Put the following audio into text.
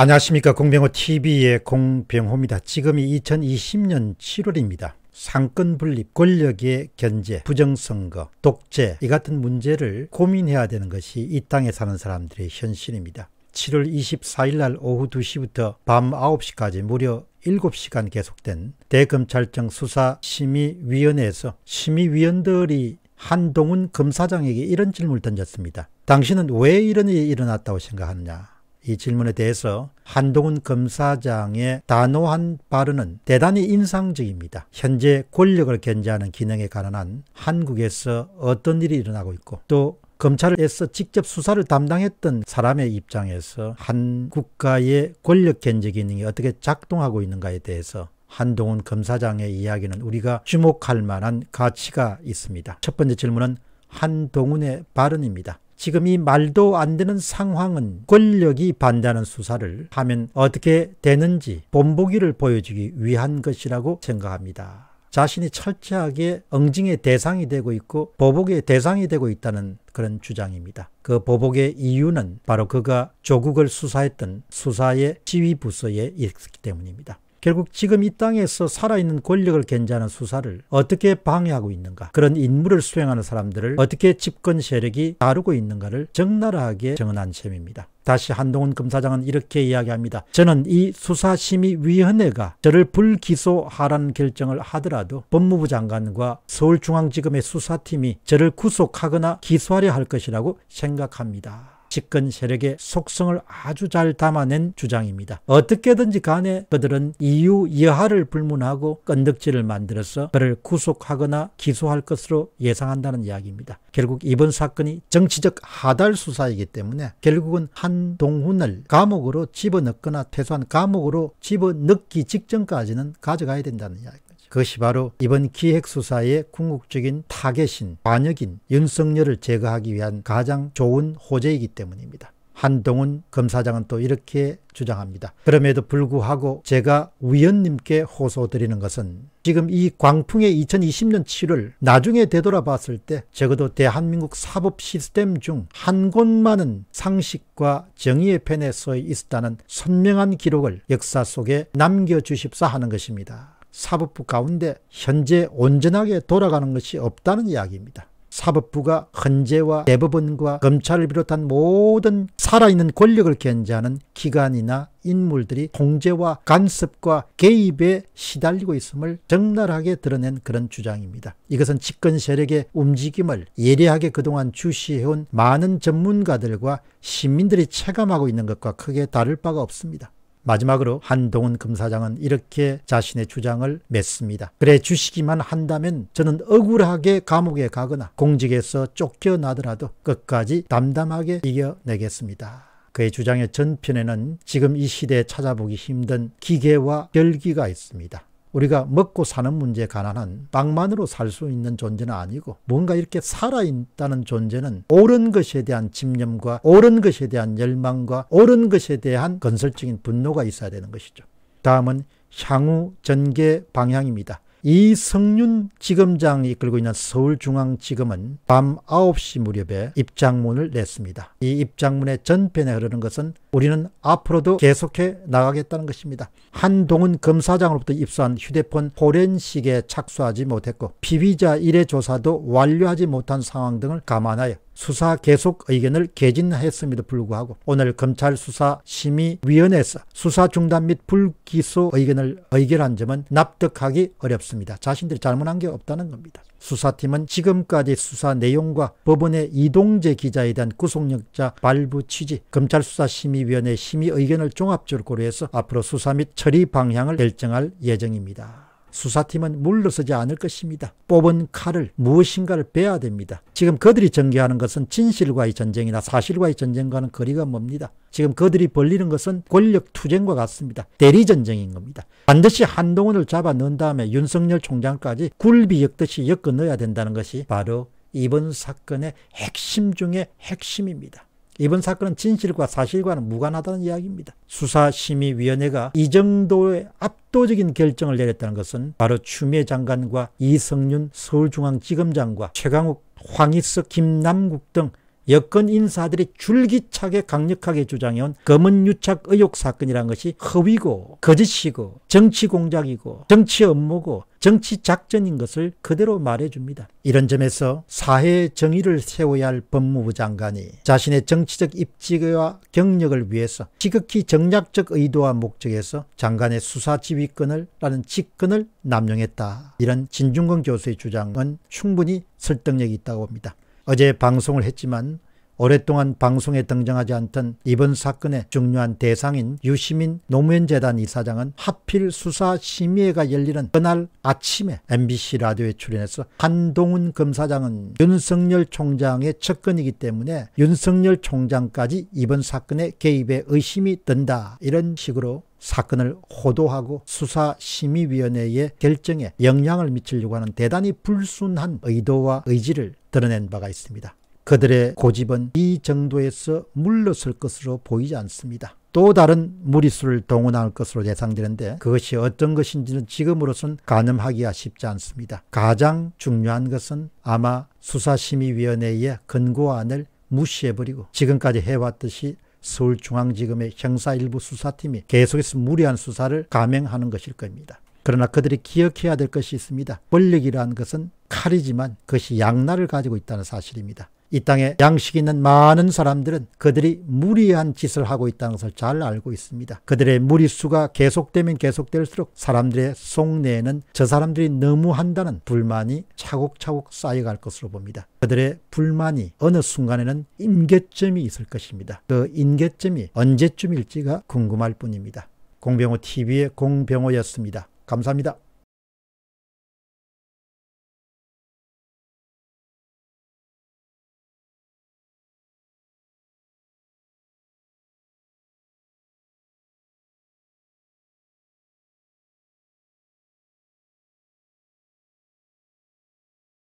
안녕하십니까 공병호 TV의 공병호입니다. 지금이 2020년 7월입니다. 상권 분립, 권력의 견제, 부정선거, 독재 이 같은 문제를 고민해야 되는 것이 이 땅에 사는 사람들의 현실입니다. 7월 24일 날 오후 2시부터 밤 9시까지 무려 7시간 계속된 대검찰청 수사심의위원회에서 심의위원들이 한동훈 검사장에게 이런 질문을 던졌습니다. 당신은 왜 이런 일이 일어났다고 생각하느냐? 이 질문에 대해서 한동훈 검사장의 단호한 발언은 대단히 인상적입니다. 현재 권력을 견제하는 기능에 관한 한국에서 어떤 일이 일어나고 있고 또 검찰에서 직접 수사를 담당했던 사람의 입장에서 한 국가의 권력 견제 기능이 어떻게 작동하고 있는가에 대해서 한동훈 검사장의 이야기는 우리가 주목할 만한 가치가 있습니다. 첫 번째 질문은 한동훈의 발언입니다. 지금 이 말도 안 되는 상황은 권력이 반대하는 수사를 하면 어떻게 되는지 본보기를 보여주기 위한 것이라고 생각합니다. 자신이 철저하게 응징의 대상이 되고 있고 보복의 대상이 되고 있다는 그런 주장입니다. 그 보복의 이유는 바로 그가 조국을 수사했던 수사의 지휘부서에 있기 었 때문입니다. 결국 지금 이 땅에서 살아있는 권력을 견제하는 수사를 어떻게 방해하고 있는가 그런 임무를 수행하는 사람들을 어떻게 집권 세력이 다루고 있는가를 적나라하게 정언한 셈입니다. 다시 한동훈 검사장은 이렇게 이야기합니다. 저는 이 수사심의위원회가 저를 불기소하라는 결정을 하더라도 법무부 장관과 서울중앙지검의 수사팀이 저를 구속하거나 기소하려 할 것이라고 생각합니다. 집권 세력의 속성을 아주 잘 담아낸 주장입니다. 어떻게든지 간에 그들은 이유 여하를 불문하고 끈덕지를 만들어서 그를 구속하거나 기소할 것으로 예상한다는 이야기입니다. 결국 이번 사건이 정치적 하달 수사이기 때문에 결국은 한동훈을 감옥으로 집어넣거나 퇴소한 감옥으로 집어넣기 직전까지는 가져가야 된다는 이야기. 그것이 바로 이번 기획수사의 궁극적인 타겟인 반역인 윤석열을 제거하기 위한 가장 좋은 호재이기 때문입니다. 한동훈 검사장은 또 이렇게 주장합니다. 그럼에도 불구하고 제가 위원님께 호소드리는 것은 지금 이 광풍의 2020년 7월 나중에 되돌아봤을 때 적어도 대한민국 사법 시스템 중 한 곳만은 상식과 정의의 편에 서 있었다는 선명한 기록을 역사 속에 남겨주십사 하는 것입니다. 사법부 가운데 현재 온전하게 돌아가는 것이 없다는 이야기입니다. 사법부가 헌재와 대법원과 검찰을 비롯한 모든 살아있는 권력을 견제하는 기관이나 인물들이 통제와 간섭과 개입에 시달리고 있음을 적나라하게 드러낸 그런 주장입니다. 이것은 집권 세력의 움직임을 예리하게 그동안 주시해온 많은 전문가들과 시민들이 체감하고 있는 것과 크게 다를 바가 없습니다. 마지막으로 한동훈 검사장은 이렇게 자신의 주장을 맺습니다. 그래 주시기만 한다면 저는 억울하게 감옥에 가거나 공직에서 쫓겨나더라도 끝까지 담담하게 이겨내겠습니다. 그의 주장의 전편에는 지금 이 시대에 찾아보기 힘든 기계와 별기가 있습니다. 우리가 먹고 사는 문제 가난한 빵만으로 살 수 있는 존재는 아니고 뭔가 이렇게 살아있다는 존재는 옳은 것에 대한 집념과 옳은 것에 대한 열망과 옳은 것에 대한 건설적인 분노가 있어야 되는 것이죠. 다음은 향후 전개 방향입니다. 이성윤 지검장이 이끌고 있는 서울중앙지검은 밤 9시 무렵에 입장문을 냈습니다. 이 입장문의 전편에 흐르는 것은 우리는 앞으로도 계속해 나가겠다는 것입니다. 한동훈 검사장으로부터 입수한 휴대폰 포렌식에 착수하지 못했고 피의자 일의 조사도 완료하지 못한 상황 등을 감안하여 수사 계속 의견을 개진했음에도 불구하고 오늘 검찰 수사 심의위원회에서 수사 중단 및 불기소 의견을 의결한 점은 납득하기 어렵습니다. 자신들이 잘못한 게 없다는 겁니다. 수사팀은 지금까지 수사 내용과 법원의 이동재 기자에 대한 구속영자 발부 취지, 검찰수사심의위원회 심의 의견을 종합적으로 고려해서 앞으로 수사 및 처리 방향을 결정할 예정입니다. 수사팀은 물러서지 않을 것입니다. 뽑은 칼을 무엇인가를 베야 됩니다. 지금 그들이 전개하는 것은 진실과의 전쟁이나 사실과의 전쟁과는 거리가 멉니다. 지금 그들이 벌리는 것은 권력 투쟁과 같습니다. 대리 전쟁인 겁니다. 반드시 한동훈을 잡아 넣은 다음에 윤석열 총장까지 굴비 엮듯이 엮어 넣어야 된다는 것이 바로 이번 사건의 핵심 중의 핵심입니다. 이번 사건은 진실과 사실과는 무관하다는 이야기입니다. 수사심의위원회가 이 정도의 압도적인 결정을 내렸다는 것은 바로 추미애 장관과 이성윤 서울중앙지검장과 최강욱, 황희석, 김남국 등 여권 인사들이 줄기차게 강력하게 주장해온 검은 유착 의혹 사건이란 것이 허위고 거짓이고 정치 공작이고 정치 업무고 정치 작전인 것을 그대로 말해줍니다. 이런 점에서 사회의 정의를 세워야 할 법무부 장관이 자신의 정치적 입지와 경력을 위해서 지극히 정략적 의도와 목적에서 장관의 수사 지휘권을 라는 직권을 남용했다. 이런 진중근 교수의 주장은 충분히 설득력이 있다고 봅니다. 어제 방송을 했지만 오랫동안 방송에 등장하지 않던 이번 사건의 중요한 대상인 유시민 노무현재단 이사장은 하필 수사심의회가 열리는 그날 아침에 MBC 라디오에 출연해서 한동훈 검사장은 윤석열 총장의 측근이기 때문에 윤석열 총장까지 이번 사건에 개입에 의심이 든다 이런 식으로 사건을 호도하고 수사심의위원회의 결정에 영향을 미치려고 하는 대단히 불순한 의도와 의지를 드러낸 바가 있습니다. 그들의 고집은 이 정도에서 물러설 것으로 보이지 않습니다. 또 다른 무리수를 동원할 것으로 예상되는데 그것이 어떤 것인지는 지금으로선 가늠하기가 쉽지 않습니다. 가장 중요한 것은 아마 수사심의위원회의 근거안을 무시해버리고 지금까지 해왔듯이 서울중앙지검의 형사 일부 수사팀이 계속해서 무리한 수사를 감행하는 것일 겁니다. 그러나 그들이 기억해야 될 것이 있습니다. 권력이라는 것은 칼이지만 그것이 양날을 가지고 있다는 사실입니다. 이 땅에 양식 있는 많은 사람들은 그들이 무리한 짓을 하고 있다는 것을 잘 알고 있습니다. 그들의 무리수가 계속되면 계속될수록 사람들의 속내에는 저 사람들이 너무 한다는 불만이 차곡차곡 쌓여갈 것으로 봅니다. 그들의 불만이 어느 순간에는 임계점이 있을 것입니다. 그 임계점이 언제쯤일지가 궁금할 뿐입니다. 공병호 TV의 공병호였습니다. 감사합니다.